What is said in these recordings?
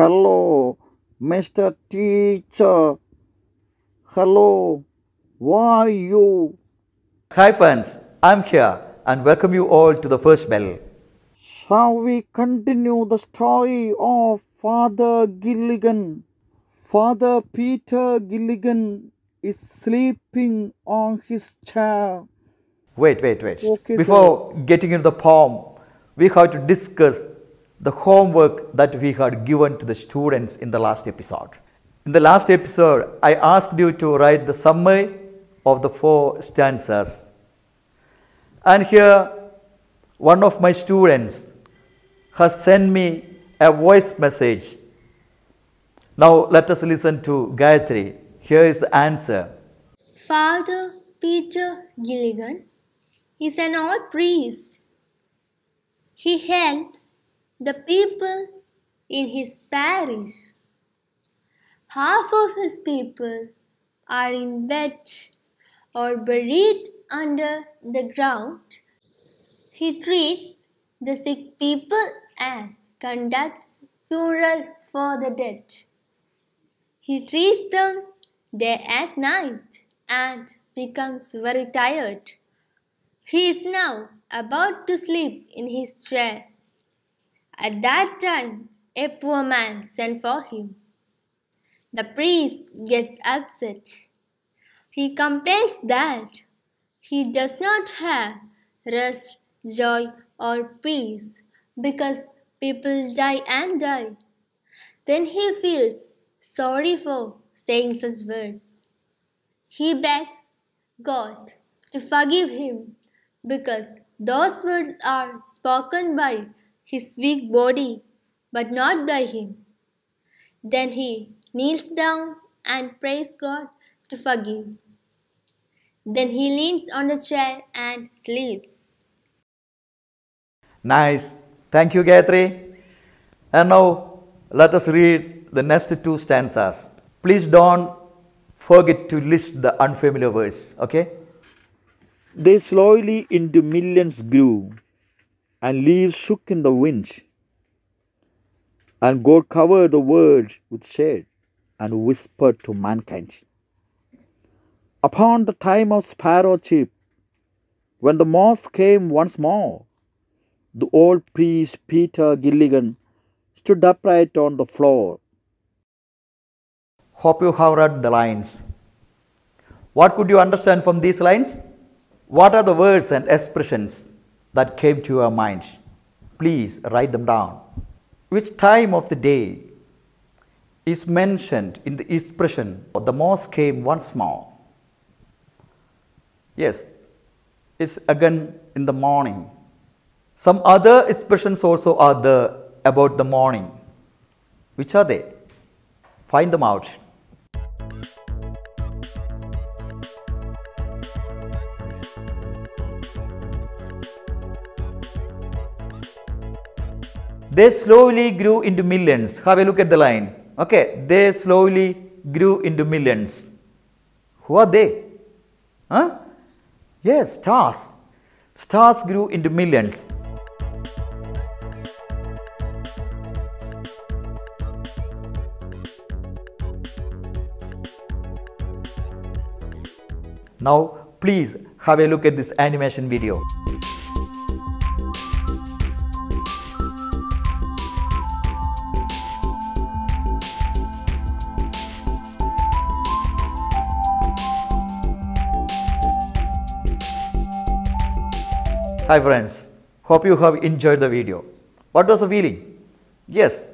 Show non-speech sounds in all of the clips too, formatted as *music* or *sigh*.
Hello, Mr. Teacher. Hello, why you? Hi friends, I'm here and welcome you all to the first bell. Shall we continue the story of Father Gilligan? Father Peter Gilligan is sleeping on his chair. Wait, wait, wait. Okay, Before sir. getting into the poem, we have to discuss the homework that we had given to the students in the last episode. In the last episode, I asked you to write the summary of the four stanzas. And here, one of my students has sent me a voice message. Now, let us listen to Gayatri. Here is the answer. Father Peter Gilligan is an old priest. He helps the people in his parish. Half of his people are in wet or buried under the ground. He treats the sick people and conducts funeral for the dead. He treats them day and night and becomes very tired. He is now about to sleep in his chair at that time, a poor man sent for him. The priest gets upset. He complains that he does not have rest, joy, or peace because people die and die. Then he feels sorry for saying such words. He begs God to forgive him because those words are spoken by his weak body, but not by him. Then he kneels down and prays God to forgive. Then he leans on the chair and sleeps. Nice. Thank you, Gayatri. And now let us read the next two stanzas. Please don't forget to list the unfamiliar words, okay? They slowly into millions grew, and leaves shook in the wind. And God covered the world with shade and whispered to mankind. Upon the time of sparrow chip, when the moss came once more, the old priest Peter Gilligan stood upright on the floor. Hope you have read the lines. What could you understand from these lines? What are the words and expressions? that came to your mind, please write them down. Which time of the day is mentioned in the expression, the moss came once more? Yes, it's again in the morning. Some other expressions also are there about the morning. Which are they? Find them out. They slowly grew into millions. Have a look at the line. Okay, they slowly grew into millions. Who are they? Huh? Yes, stars. Stars grew into millions. Now, please have a look at this animation video. Hi friends, hope you have enjoyed the video. What was the feeling? Yes,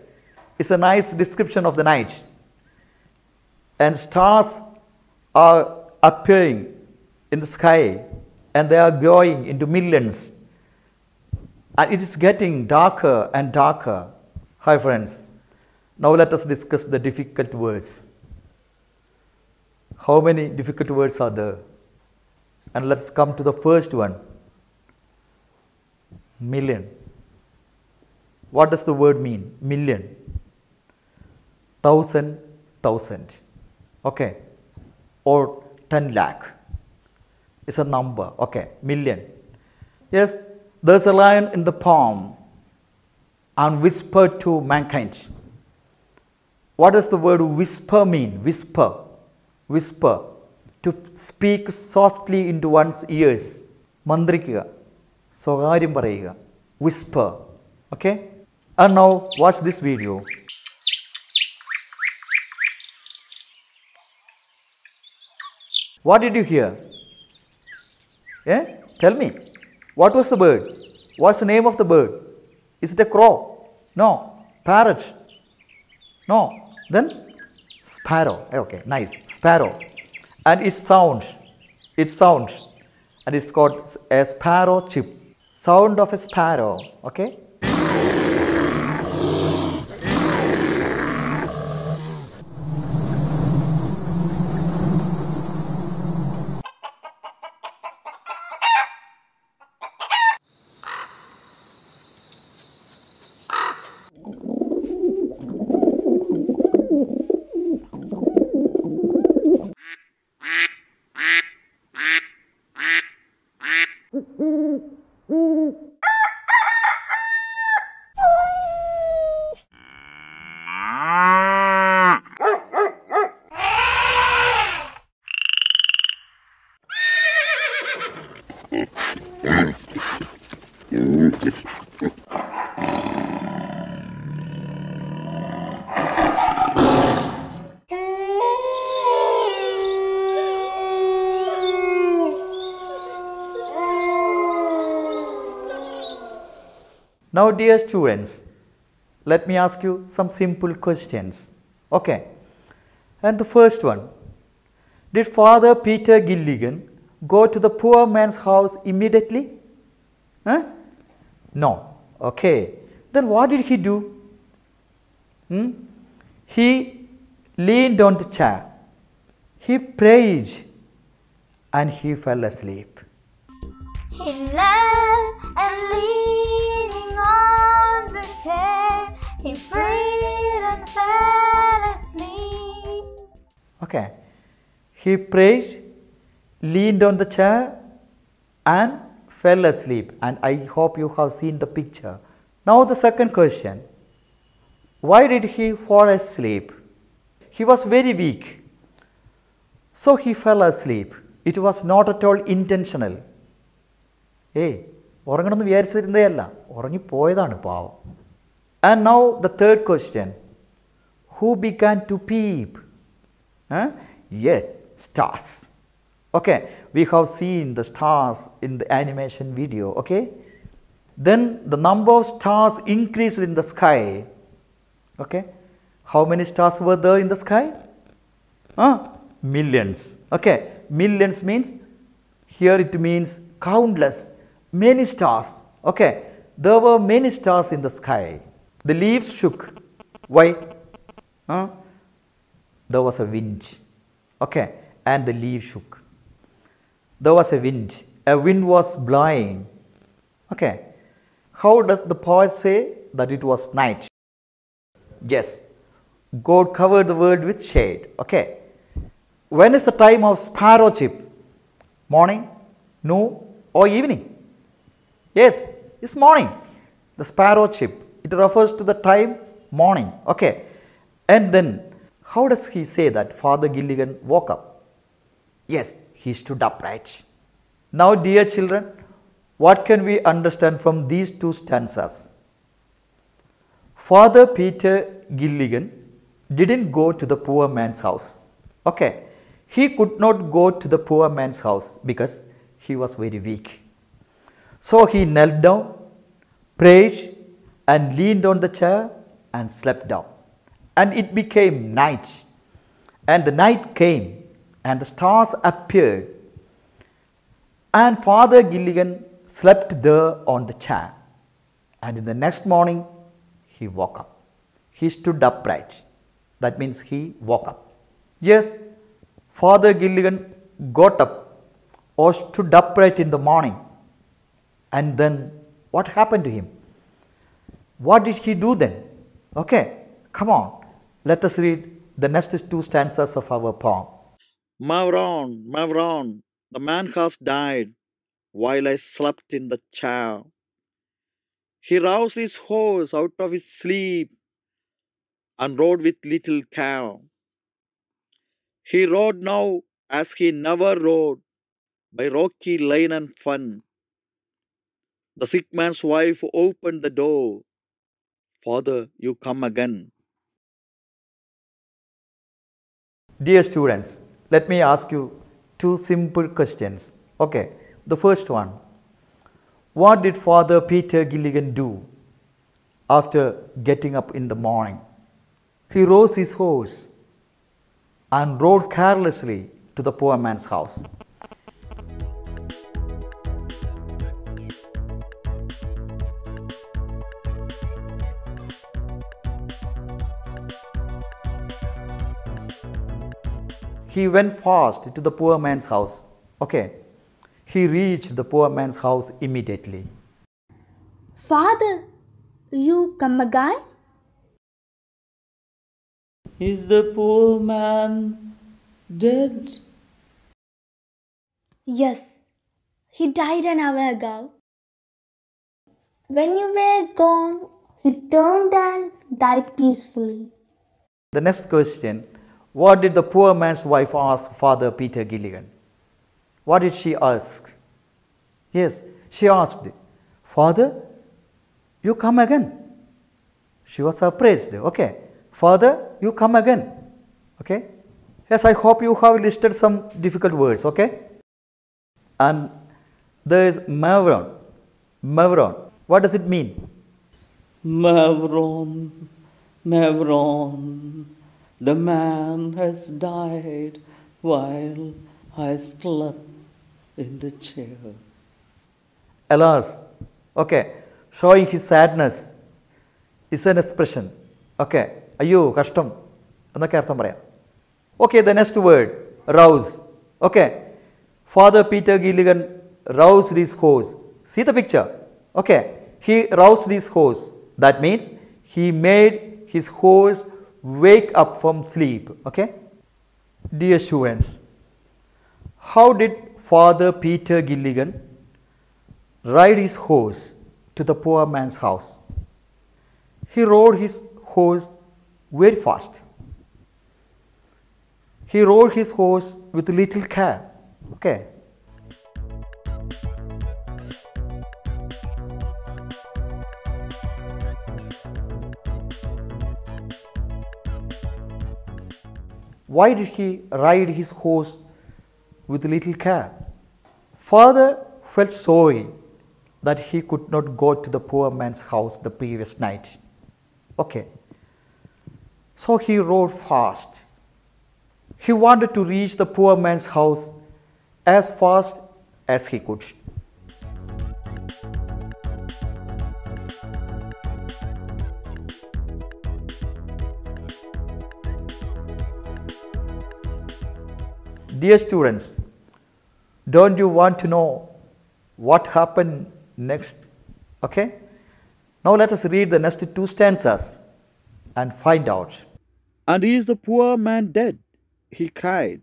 it's a nice description of the night. And stars are appearing in the sky and they are growing into millions. And it is getting darker and darker. Hi friends, now let us discuss the difficult words. How many difficult words are there? And let's come to the first one million. What does the word mean? Million. Thousand, thousand. Okay. Or 10 lakh It's a number. Okay. Million. Yes. There's a lion in the palm and whispered to mankind. What does the word whisper mean? Whisper. Whisper. To speak softly into one's ears. Mandrikiga. സ്വകാര്യം പറയുക whisper okay and now watch this video what did you hear eh tell me what was the bird what's the name of the bird is it a crow no parrot no then sparrow okay nice sparrow and it sound it sound and it's called a sparrow chip sound of a sparrow okay Mm-hmm. *laughs* Ooh. Now dear students, let me ask you some simple questions. Okay. And the first one, did Father Peter Gilligan go to the poor man's house immediately? Huh? No. Okay. Then what did he do? Hmm? He leaned on the chair. He prayed and he fell asleep. He and leaned. tear, he prayed and fell asleep. Okay. He prayed, leaned on the chair, and fell asleep. And I hope you have seen the picture. Now, the second question Why did he fall asleep? He was very weak. So he fell asleep. It was not at all intentional. ഏയ് ഉറങ്ങണമെന്ന് Orangi ഉറങ്ങിപ്പോയതാണ് പാവം And now the third question, who began to peep? Huh? Yes, stars. Okay, we have seen the stars in the animation video, okay? Then the number of stars increased in the sky, okay? How many stars were there in the sky? Huh? Millions, okay? Millions means, here it means countless, many stars, okay? There were many stars in the sky. The leaves shook. Why? Huh? There was a wind. Okay. And the leaves shook. There was a wind. A wind was blowing. Okay. How does the poet say that it was night? Yes. God covered the world with shade. Okay. When is the time of sparrow chip? Morning, noon, or evening? Yes, it's morning. The sparrow chip. It refers to the time morning. Okay. And then how does he say that Father Gilligan woke up? Yes, he stood upright. Now, dear children, what can we understand from these two stanzas? Father Peter Gilligan didn't go to the poor man's house. Okay. He could not go to the poor man's house because he was very weak. So he knelt down, prayed, and leaned on the chair and slept down. And it became night. And the night came, and the stars appeared. And Father Gilligan slept there on the chair. And in the next morning, he woke up. He stood upright. That means he woke up. Yes, Father Gilligan got up or stood upright in the morning. And then what happened to him? What did he do then? Okay, come on, let us read the next two stanzas of our poem. Mavron, Mavron, the man has died while I slept in the chair. He roused his horse out of his sleep and rode with little care. He rode now as he never rode by rocky lane and fun. The sick man's wife opened the door Father, you come again. Dear students, let me ask you two simple questions. Okay, the first one. What did Father Peter Gilligan do after getting up in the morning? He rose his horse and rode carelessly to the poor man's house. he went fast to the poor man's house. Okay. He reached the poor man's house immediately. Father, you come again. Is the poor man dead? Yes, he died an hour ago. When you were gone, he turned and died peacefully. The next question what did the poor man's wife ask Father Peter Gilligan? What did she ask? Yes, she asked, Father, you come again. She was surprised. Okay, Father, you come again. Okay, yes, I hope you have listed some difficult words. Okay, and there is Mavron. Mavron, what does it mean? Mavron, Mavron. The man has died while I slept in the chair. Alas, okay, showing his sadness is an expression. Okay, are you custom? Okay, the next word, rouse. Okay, Father Peter Gilligan roused his horse. See the picture. Okay, he roused his horse. That means he made his horse wake up from sleep. Okay. Dear students, how did Father Peter Gilligan ride his horse to the poor man's house? He rode his horse very fast. He rode his horse with little care. Okay. Why did he ride his horse with little care? Father felt sorry that he could not go to the poor man's house the previous night. Okay. So he rode fast. He wanted to reach the poor man's house as fast as he could. Dear students, don't you want to know what happened next? Okay? Now let us read the next two stanzas and find out. And is the poor man dead? He cried.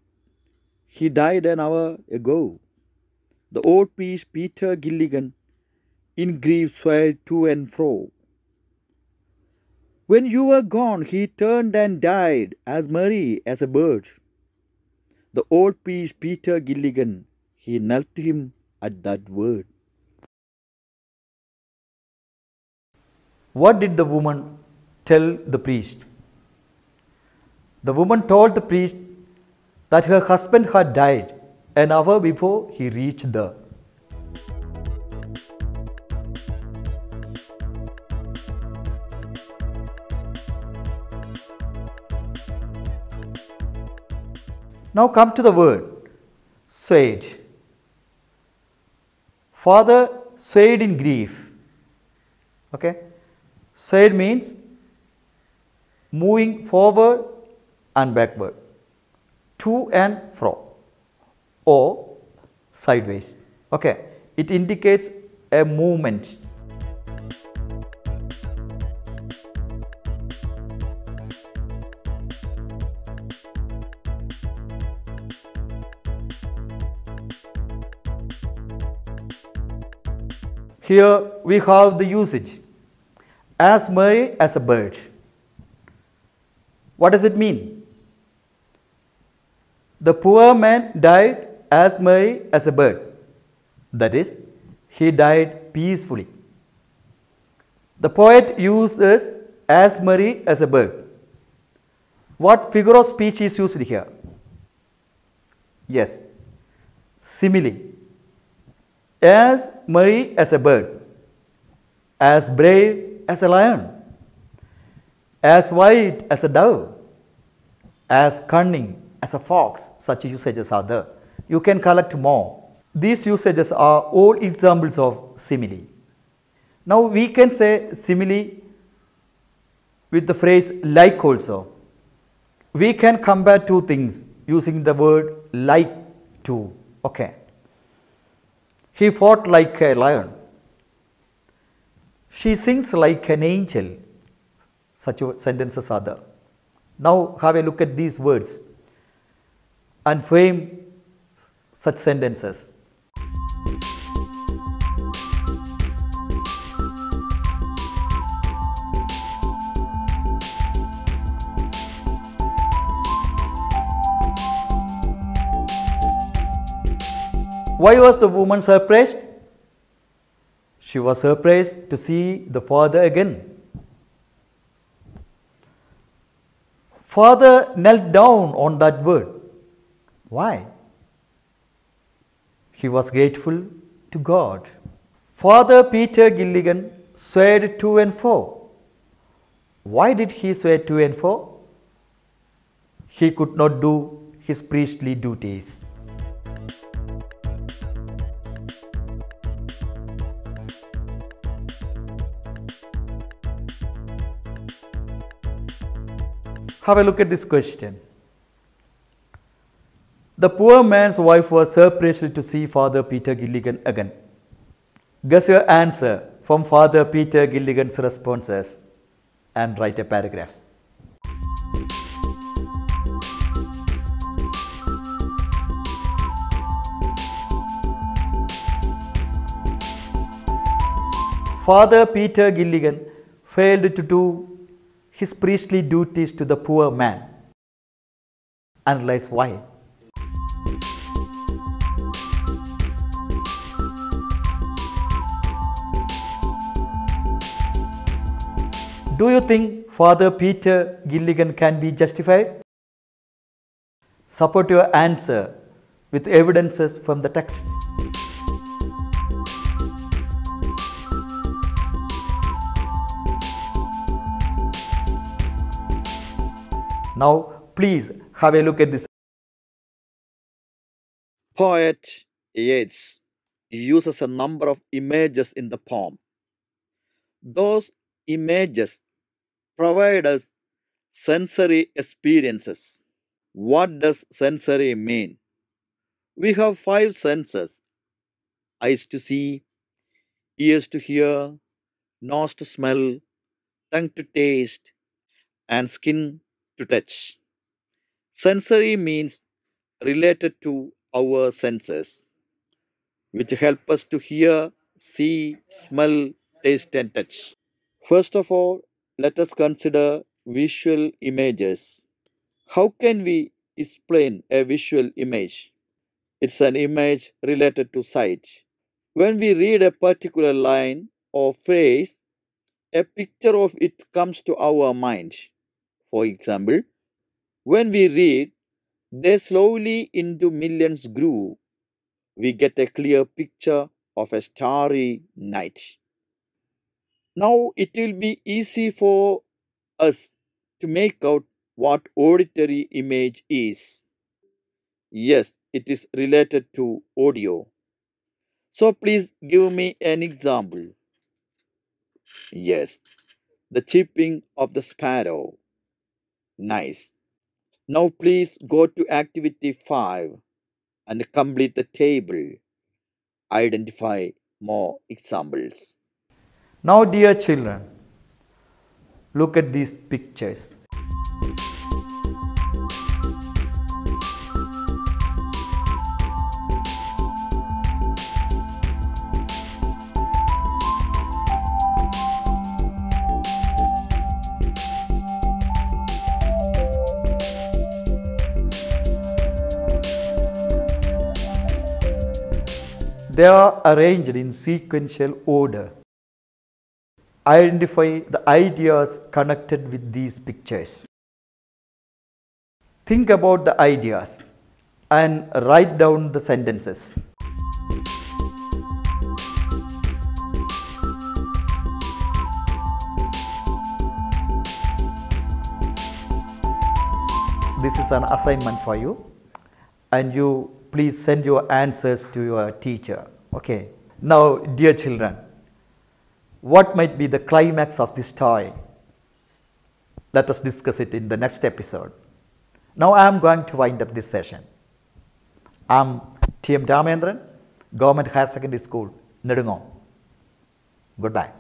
He died an hour ago. The old priest Peter Gilligan in grief swayed to and fro. When you were gone, he turned and died as merry as a bird. The old priest Peter Gilligan, he knelt to him at that word. What did the woman tell the priest? The woman told the priest that her husband had died an hour before he reached the Now come to the word swayed. Father swayed in grief. Okay. Swayed means moving forward and backward, to and fro, or sideways. Okay. It indicates a movement. Here we have the usage as my as a bird. What does it mean? The poor man died as my as a bird. That is, he died peacefully. The poet uses as Mary as a bird. What figure of speech is used here? Yes, simile as merry as a bird, as brave as a lion, as white as a dove, as cunning as a fox, such usages are there. You can collect more. These usages are all examples of simile. Now we can say simile with the phrase like also. We can compare two things using the word like to. Okay. He fought like a lion. She sings like an angel. Such sentences are there. Now have a look at these words and frame such sentences. Why was the woman surprised? She was surprised to see the father again. Father knelt down on that word. Why? He was grateful to God. Father Peter Gilligan swayed to and fro. Why did he swear to and fro? He could not do his priestly duties. Have a look at this question. The poor man's wife was surprised to see Father Peter Gilligan again. Guess your answer from Father Peter Gilligan's responses and write a paragraph. Father Peter Gilligan failed to do his priestly duties to the poor man. Analyze why. Do you think Father Peter Gilligan can be justified? Support your answer with evidences from the text. Now, please have a look at this. Poet Yeats uses a number of images in the poem. Those images provide us sensory experiences. What does sensory mean? We have five senses eyes to see, ears to hear, nose to smell, tongue to taste, and skin to touch. Sensory means related to our senses, which help us to hear, see, smell, taste, and touch. First of all, let us consider visual images. How can we explain a visual image? It's an image related to sight. When we read a particular line or phrase, a picture of it comes to our mind. For example, when we read, they slowly into millions grew, we get a clear picture of a starry night. Now it will be easy for us to make out what auditory image is. Yes, it is related to audio. So please give me an example. Yes, the chirping of the sparrow. Nice. Now please go to activity 5 and complete the table. Identify more examples. Now dear children, look at these pictures. They are arranged in sequential order. Identify the ideas connected with these pictures. Think about the ideas and write down the sentences. This is an assignment for you and you please send your answers to your teacher. Okay. Now, dear children, what might be the climax of this toy? Let us discuss it in the next episode. Now, I am going to wind up this session. I am T.M. Damendran, Government High Secondary School, Nedungam. Goodbye.